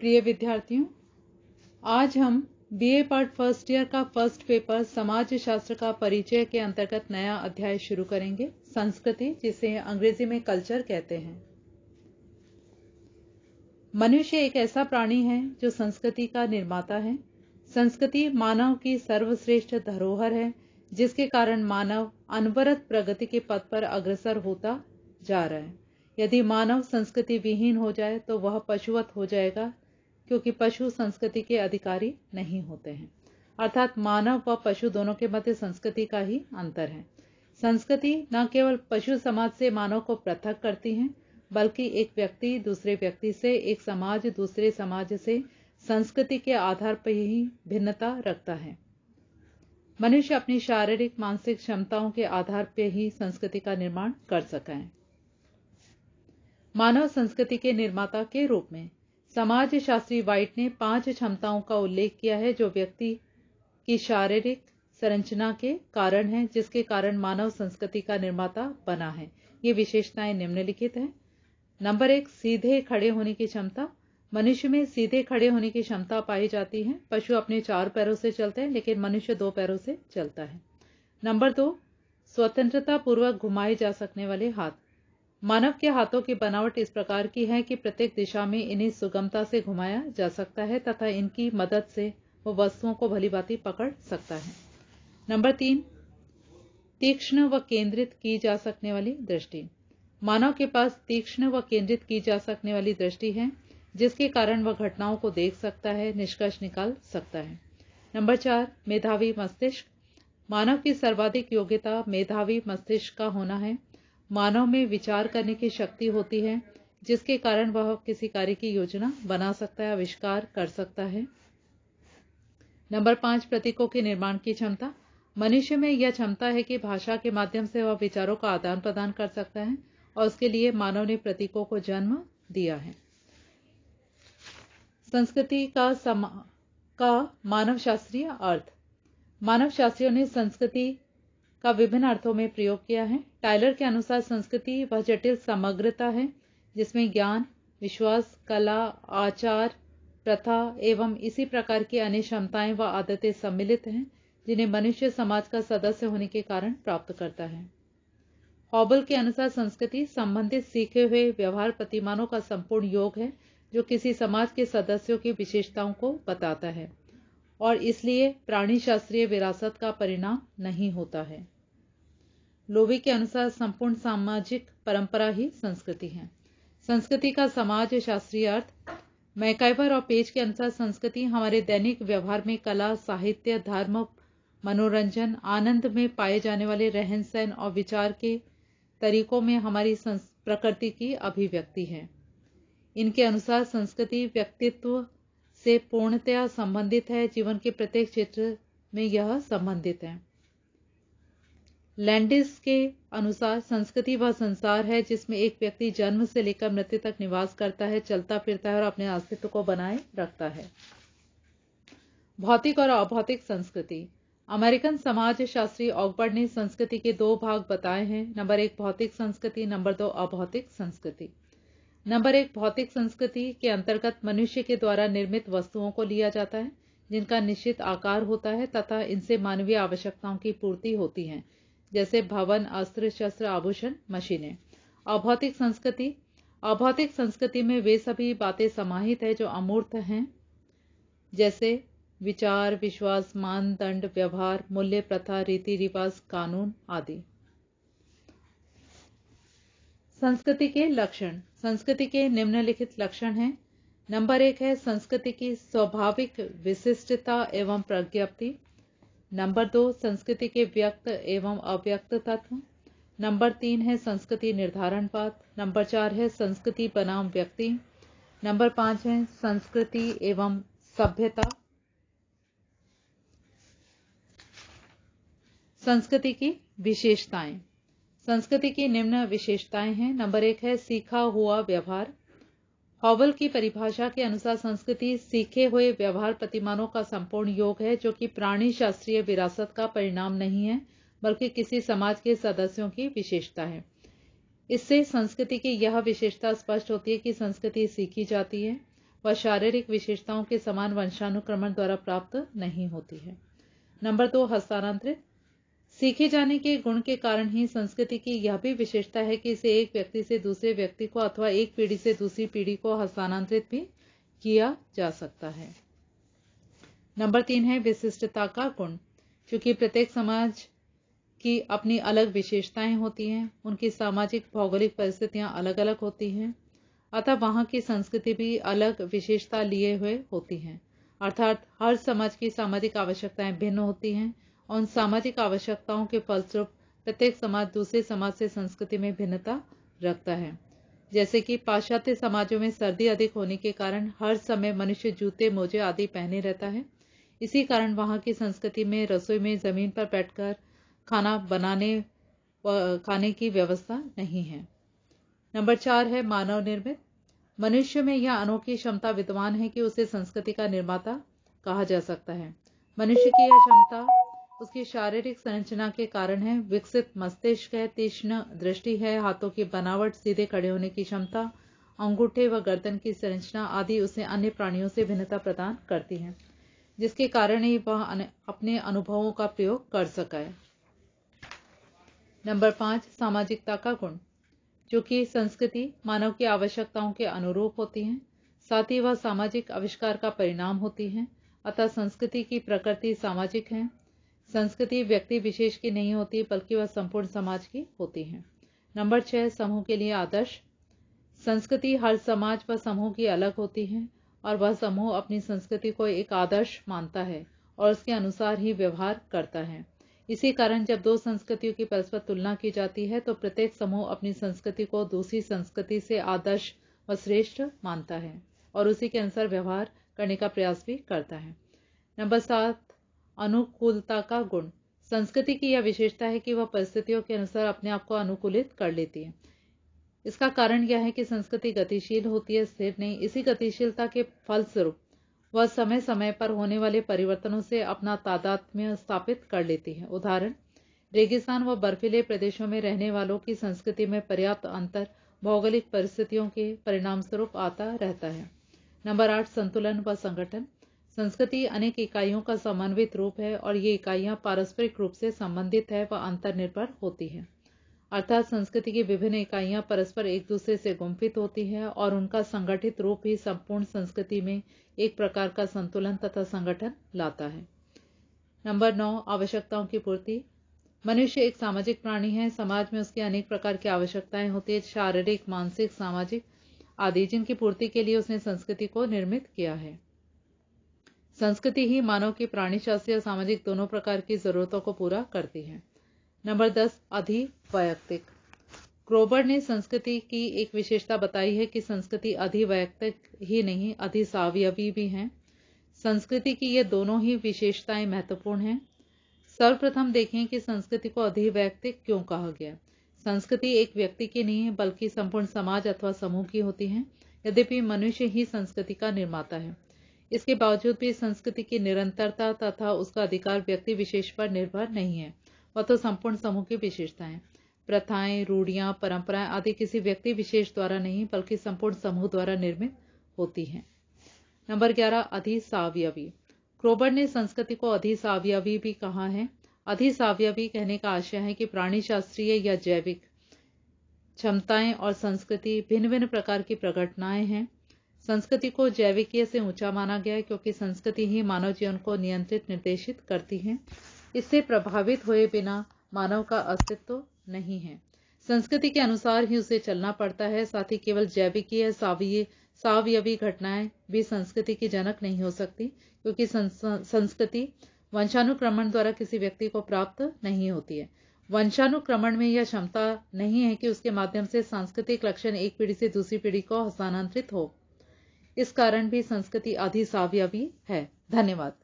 प्रिय विद्यार्थियों आज हम बीए पार्ट फर्स्ट ईयर का फर्स्ट पेपर समाज शास्त्र का परिचय के अंतर्गत नया अध्याय शुरू करेंगे संस्कृति जिसे अंग्रेजी में कल्चर कहते हैं मनुष्य एक ऐसा प्राणी है जो संस्कृति का निर्माता है संस्कृति मानव की सर्वश्रेष्ठ धरोहर है जिसके कारण मानव अनवरत प्रगति के पथ पर अग्रसर होता जा रहा है यदि मानव संस्कृति विहीन हो जाए तो वह पशुवत हो जाएगा क्योंकि पशु संस्कृति के अधिकारी नहीं होते हैं अर्थात मानव व पशु दोनों के मध्य संस्कृति का ही अंतर है संस्कृति न केवल पशु समाज से मानव को पृथक करती है बल्कि एक व्यक्ति दूसरे व्यक्ति से एक समाज दूसरे समाज से संस्कृति के आधार पर ही भिन्नता रखता है मनुष्य अपनी शारीरिक मानसिक क्षमताओं के आधार पर ही संस्कृति का निर्माण कर सका है मानव संस्कृति के निर्माता के रूप में समाज शास्त्री वाइट ने पांच क्षमताओं का उल्लेख किया है जो व्यक्ति की शारीरिक संरचना के कारण है जिसके कारण मानव संस्कृति का निर्माता बना है ये विशेषताएं निम्नलिखित हैं नंबर एक सीधे खड़े होने की क्षमता मनुष्य में सीधे खड़े होने की क्षमता पाई जाती है पशु अपने चार पैरों से चलते हैं लेकिन मनुष्य दो पैरों से चलता है नंबर दो स्वतंत्रता पूर्वक घुमाए जा सकने वाले हाथ मानव के हाथों की बनावट इस प्रकार की है कि प्रत्येक दिशा में इन्हें सुगमता से घुमाया जा सकता है तथा इनकी मदद से वो वस्तुओं को भलीभांति पकड़ सकता है नंबर तीन तीक्ष्ण व केंद्रित की जा सकने वाली दृष्टि मानव के पास तीक्ष्ण व केंद्रित की जा सकने वाली दृष्टि है जिसके कारण वह घटनाओं को देख सकता है निष्कर्ष निकाल सकता है नंबर चार मेधावी मस्तिष्क मानव की सर्वाधिक योग्यता मेधावी मस्तिष्क का होना है मानव में विचार करने की शक्ति होती है जिसके कारण वह किसी कार्य की योजना बना सकता है आविष्कार कर सकता है नंबर पांच प्रतीकों के निर्माण की क्षमता मनुष्य में यह क्षमता है कि भाषा के माध्यम से वह विचारों का आदान प्रदान कर सकता है और उसके लिए मानव ने प्रतीकों को जन्म दिया है संस्कृति का समा का मानव शास्त्रीय अर्थ मानव शास्त्रियों ने संस्कृति का विभिन्न अर्थों में प्रयोग किया है टाइलर के अनुसार संस्कृति वह जटिल समग्रता है जिसमें ज्ञान विश्वास कला आचार प्रथा एवं इसी प्रकार की अन्य क्षमताएं व आदतें सम्मिलित हैं जिन्हें मनुष्य समाज का सदस्य होने के कारण प्राप्त करता है हॉबल के अनुसार संस्कृति संबंधित सीखे हुए व्यवहार प्रतिमानों का संपूर्ण योग है जो किसी समाज के सदस्यों की विशेषताओं को बताता है और इसलिए प्राणी शास्त्रीय विरासत का परिणाम नहीं होता है लोवी के अनुसार संपूर्ण सामाजिक परंपरा ही संस्कृति है संस्कृति का समाज शास्त्रीय अर्थ मैकाइवर और पेज के अनुसार संस्कृति हमारे दैनिक व्यवहार में कला साहित्य धर्म मनोरंजन आनंद में पाए जाने वाले रहन सहन और विचार के तरीकों में हमारी प्रकृति की अभिव्यक्ति है इनके अनुसार संस्कृति व्यक्तित्व से पूर्णतया संबंधित है जीवन के प्रत्येक क्षेत्र में यह संबंधित है लैंडिस के अनुसार संस्कृति वह संसार है जिसमें एक व्यक्ति जन्म से लेकर मृत्यु तक निवास करता है चलता फिरता है और अपने अस्तित्व को बनाए रखता है भौतिक और अभौतिक संस्कृति अमेरिकन समाज शास्त्री ऑकबर्ड ने संस्कृति के दो भाग बताए हैं नंबर एक भौतिक संस्कृति नंबर दो अभौतिक संस्कृति नंबर एक भौतिक संस्कृति के अंतर्गत मनुष्य के द्वारा निर्मित वस्तुओं को लिया जाता है जिनका निश्चित आकार होता है तथा इनसे मानवीय आवश्यकताओं की पूर्ति होती है जैसे भवन अस्त्र शस्त्र आभूषण मशीनें अभौतिक संस्कृति अभौतिक संस्कृति में वे सभी बातें समाहित है जो अमूर्त हैं जैसे विचार विश्वास मानदंड व्यवहार मूल्य प्रथा रीति रिवाज कानून आदि संस्कृति के लक्षण संस्कृति के निम्नलिखित लक्षण हैं नंबर एक है संस्कृति की स्वाभाविक विशिष्टता एवं प्रज्ञप्ति नंबर दो संस्कृति के व्यक्त एवं अव्यक्त तत्व नंबर तीन है संस्कृति निर्धारण पात नंबर चार है संस्कृति बनाम व्यक्ति नंबर पाँच है संस्कृति एवं सभ्यता संस्कृति की विशेषताएं संस्कृति की निम्न विशेषताएं हैं नंबर एक है सीखा हुआ व्यवहार हॉवल की परिभाषा के अनुसार संस्कृति सीखे हुए व्यवहार प्रतिमानों का संपूर्ण योग है जो कि प्राणी शास्त्रीय विरासत का परिणाम नहीं है बल्कि किसी समाज के सदस्यों की विशेषता है इससे संस्कृति की यह विशेषता स्पष्ट होती है कि संस्कृति सीखी जाती है वह शारीरिक विशेषताओं के समान वंशानुक्रमण द्वारा प्राप्त नहीं होती है नंबर दो हस्तांतरित सीखे जाने के गुण के कारण ही संस्कृति की यह भी विशेषता है कि इसे एक व्यक्ति से दूसरे व्यक्ति को अथवा एक पीढ़ी से दूसरी पीढ़ी को हस्तांतरित भी किया जा सकता है नंबर तीन है विशिष्टता का गुण क्योंकि प्रत्येक समाज की अपनी अलग विशेषताएं होती हैं उनकी सामाजिक भौगोलिक परिस्थितियां अलग अलग होती हैं अतः वहाँ की संस्कृति भी अलग विशेषता लिए हुए होती हैं अर्थात हर समाज की सामाजिक आवश्यकताएं भिन्न होती हैं और उन सामाजिक आवश्यकताओं के फलस्वरूप प्रत्येक समाज दूसरे समाज से संस्कृति में भिन्नता रखता है जैसे कि पाश्चात्य समाजों में सर्दी अधिक होने के कारण हर समय मनुष्य जूते मोजे आदि पहने रहता है इसी कारण वहाँ की संस्कृति में रसोई में जमीन पर बैठकर खाना बनाने खाने की व्यवस्था नहीं है नंबर चार है मानव निर्मित मनुष्य में यह अनोखी क्षमता विद्वान है कि उसे संस्कृति का निर्माता कहा जा सकता है मनुष्य की यह क्षमता उसकी शारीरिक संरचना के कारण है विकसित मस्तिष्क है तीक्ष्ण दृष्टि है हाथों की बनावट सीधे खड़े होने की क्षमता अंगूठे व गर्दन की संरचना आदि उसे अन्य प्राणियों से भिन्नता प्रदान करती है जिसके कारण ही वह अपने अनुभवों का प्रयोग कर सका है नंबर पांच सामाजिकता का गुण जो कि संस्कृति मानव की आवश्यकताओं के अनुरूप होती है साथ ही वह सामाजिक आविष्कार का परिणाम होती है अतः संस्कृति की प्रकृति सामाजिक है संस्कृति व्यक्ति विशेष की नहीं होती बल्कि वह संपूर्ण समाज की होती है नंबर छः समूह के लिए आदर्श संस्कृति हर समाज व समूह की अलग होती है और वह समूह अपनी संस्कृति को एक आदर्श मानता है और उसके अनुसार ही व्यवहार करता है इसी कारण जब दो संस्कृतियों की परस्पर तुलना की जाती है तो प्रत्येक समूह अपनी संस्कृति को दूसरी संस्कृति से आदर्श व श्रेष्ठ मानता है और उसी के अनुसार व्यवहार करने का प्रयास भी करता है नंबर सात अनुकूलता का गुण संस्कृति की यह विशेषता है कि वह परिस्थितियों के अनुसार अपने आप को अनुकूलित कर लेती है इसका कारण यह है कि संस्कृति गतिशील होती है स्थिर नहीं इसी गतिशीलता के फलस्वरूप वह समय समय पर होने वाले परिवर्तनों से अपना तादात्म्य स्थापित कर लेती है उदाहरण रेगिस्तान व बर्फीले प्रदेशों में रहने वालों की संस्कृति में पर्याप्त अंतर भौगोलिक परिस्थितियों के परिणाम स्वरूप आता रहता है नंबर आठ संतुलन व संगठन संस्कृति अनेक इकाइयों का समन्वित रूप है और ये इकाइयाँ पारस्परिक रूप से संबंधित है व अंतर्निर्भर होती हैं अर्थात संस्कृति की विभिन्न इकाइयाँ परस्पर एक दूसरे से गुम्फित होती हैं और उनका संगठित रूप ही संपूर्ण संस्कृति में एक प्रकार का संतुलन तथा संगठन लाता है नंबर नौ आवश्यकताओं की पूर्ति मनुष्य एक सामाजिक प्राणी है समाज में उसकी अनेक प्रकार की आवश्यकताएं होती है शारीरिक मानसिक सामाजिक आदि जिनकी पूर्ति के लिए उसने संस्कृति को निर्मित किया है संस्कृति ही मानव की प्राणी शास्त्रीय और सामाजिक दोनों प्रकार की जरूरतों को पूरा करती है नंबर दस वैयक्तिक क्रोबर ने संस्कृति की एक विशेषता बताई है कि संस्कृति अधिवैयक्तिक ही नहीं सावयवी भी है संस्कृति की ये दोनों ही विशेषताएं महत्वपूर्ण हैं सर्वप्रथम देखें कि संस्कृति को अधिवैयक्तिक क्यों कहा गया संस्कृति एक व्यक्ति की नहीं है बल्कि संपूर्ण समाज अथवा समूह की होती है यद्यपि मनुष्य ही संस्कृति का निर्माता है इसके बावजूद भी संस्कृति की निरंतरता तथा उसका अधिकार व्यक्ति विशेष पर निर्भर नहीं है वह तो संपूर्ण समूह की विशेषताएं प्रथाएं रूढ़ियां परंपराएं आदि किसी व्यक्ति विशेष द्वारा नहीं बल्कि संपूर्ण समूह द्वारा निर्मित होती हैं नंबर ग्यारह अधिसावयवी क्रोबर ने संस्कृति को अधिसावयवी भी कहा है अधिसावयवी कहने का आशय है कि प्राणी शास्त्रीय या जैविक क्षमताएं और संस्कृति भिन्न भिन्न प्रकार की प्रकटनाएं हैं संस्कृति को जैविकीय से ऊंचा माना गया है क्योंकि संस्कृति ही मानव जीवन को नियंत्रित निर्देशित करती है इससे प्रभावित हुए बिना मानव का अस्तित्व नहीं है संस्कृति के अनुसार ही उसे चलना पड़ता है साथ ही केवल जैविकीय सावीय सावयवी घटनाएं भी संस्कृति की जनक नहीं हो सकती क्योंकि संस्कृति वंशानुक्रमण द्वारा किसी व्यक्ति को प्राप्त नहीं होती है वंशानुक्रमण में यह क्षमता नहीं है कि उसके माध्यम से सांस्कृतिक लक्षण एक पीढ़ी से दूसरी पीढ़ी को हस्तांतरित हो इस कारण भी संस्कृति आधी सावयवी है धन्यवाद